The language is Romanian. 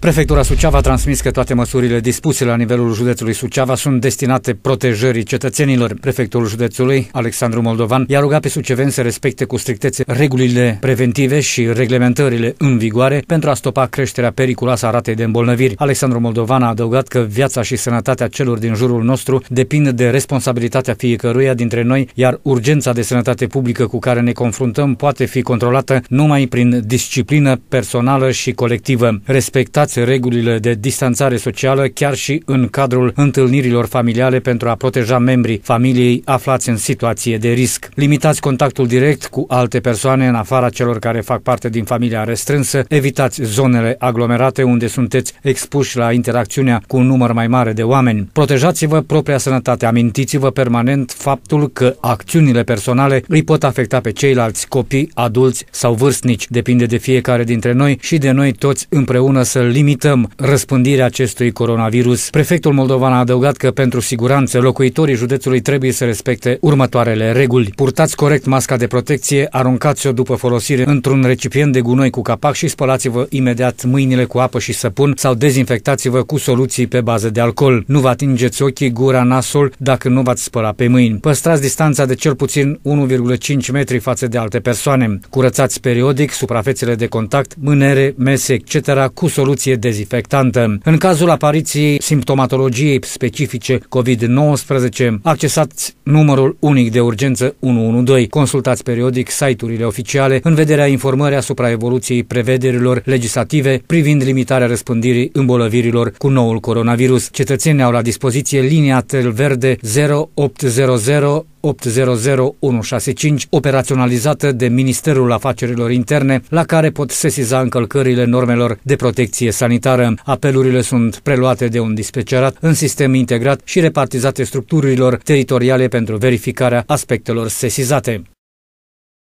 Prefectura Suceava a transmis că toate măsurile dispuse la nivelul județului Suceava sunt destinate protejării cetățenilor. Prefectul județului, Alexandru Moldovan, i-a rugat pe suceveni să respecte cu strictețe regulile preventive și reglementările în vigoare pentru a stopa creșterea periculoasă a ratei de îmbolnăviri. Alexandru Moldovan a adăugat că viața și sănătatea celor din jurul nostru depind de responsabilitatea fiecăruia dintre noi, iar urgența de sănătate publică cu care ne confruntăm poate fi controlată numai prin disciplină personală și colectivă. Respectați respectați regulile de distanțare socială chiar și în cadrul întâlnirilor familiale pentru a proteja membrii familiei aflați în situație de risc. Limitați contactul direct cu alte persoane în afara celor care fac parte din familia restrânsă, evitați zonele aglomerate unde sunteți expuși la interacțiunea cu un număr mai mare de oameni. Protejați-vă propria sănătate, amintiți-vă permanent faptul că acțiunile personale îi pot afecta pe ceilalți copii, adulți sau vârstnici. Depinde de fiecare dintre noi și de noi toți împreună să l limităm răspândirea acestui coronavirus. Prefectul Moldovan a adăugat că pentru siguranță locuitorii județului trebuie să respecte următoarele reguli. Purtați corect masca de protecție, aruncați-o după folosire într-un recipient de gunoi cu capac și spălați-vă imediat mâinile cu apă și săpun sau dezinfectați-vă cu soluții pe bază de alcool. Nu vă atingeți ochii, gura, nasul dacă nu v-ați spăla pe mâini. Păstrați distanța de cel puțin 1,5 metri față de alte persoane. Curățați periodic suprafețele de contact, mânere, mese, etc. cu soluții soluție dezinfectantă. În cazul apariției simptomatologiei specifice COVID-19, accesați numărul unic de urgență 112. Consultați periodic site-urile oficiale în vederea informării asupra evoluției prevederilor legislative privind limitarea răspândirii îmbolnăvirilor cu noul coronavirus. Cetățenii au la dispoziție linia Tel Verde 0800 800165, operaționalizată de Ministerul Afacerilor Interne, la care pot sesiza încălcările normelor de protecție sanitară. Apelurile sunt preluate de un dispecerat în sistem integrat și repartizate structurilor teritoriale pentru verificarea aspectelor sesizate.